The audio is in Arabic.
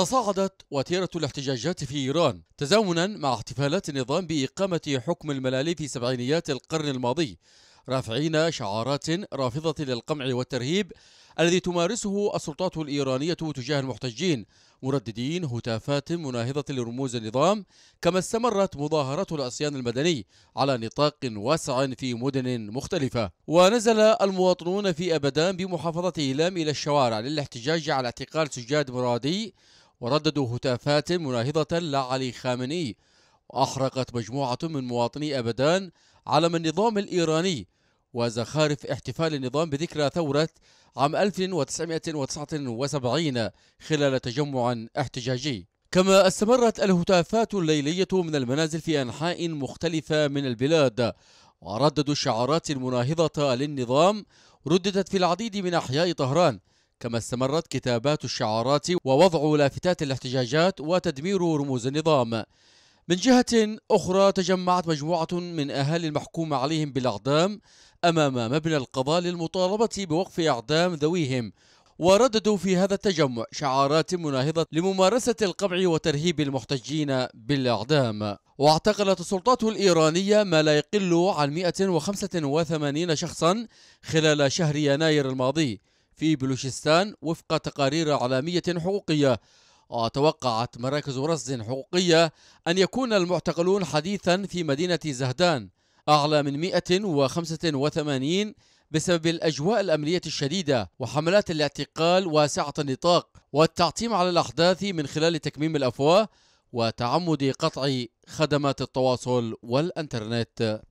تصاعدت وتيرة الاحتجاجات في إيران تزامنا مع احتفالات النظام بإقامة حكم الملالي في سبعينيات القرن الماضي رافعين شعارات رافضة للقمع والترهيب الذي تمارسه السلطات الإيرانية تجاه المحتجين مرددين هتافات مناهضة لرموز النظام كما استمرت مظاهرات العصيان المدني على نطاق واسع في مدن مختلفة ونزل المواطنون في أبدان بمحافظة إيلام إلى الشوارع للاحتجاج على اعتقال سجاد مرادي ورددوا هتافات مناهضة لعلي خامني وأحرقت مجموعة من مواطني أبدان علم النظام الإيراني وزخارف احتفال النظام بذكرى ثورة عام 1979 خلال تجمع احتجاجي كما استمرت الهتافات الليلية من المنازل في أنحاء مختلفة من البلاد ورددوا الشعارات المناهضة للنظام رددت في العديد من أحياء طهران كما استمرت كتابات الشعارات ووضع لافتات الاحتجاجات وتدمير رموز النظام من جهة أخرى تجمعت مجموعة من أهالي المحكوم عليهم بالأعدام أمام مبنى القضاء للمطالبة بوقف أعدام ذويهم ورددوا في هذا التجمع شعارات مناهضة لممارسة القمع وترهيب المحتجين بالأعدام واعتقلت السلطات الإيرانية ما لا يقل عن 185 شخصا خلال شهر يناير الماضي في بلوشستان وفق تقارير عالمية حقوقية وتوقعت مراكز رصد حقوقية أن يكون المعتقلون حديثا في مدينة زهدان أعلى من 185 بسبب الأجواء الأمنية الشديدة وحملات الاعتقال واسعة النطاق والتعتيم على الأحداث من خلال تكميم الأفواه وتعمد قطع خدمات التواصل والإنترنت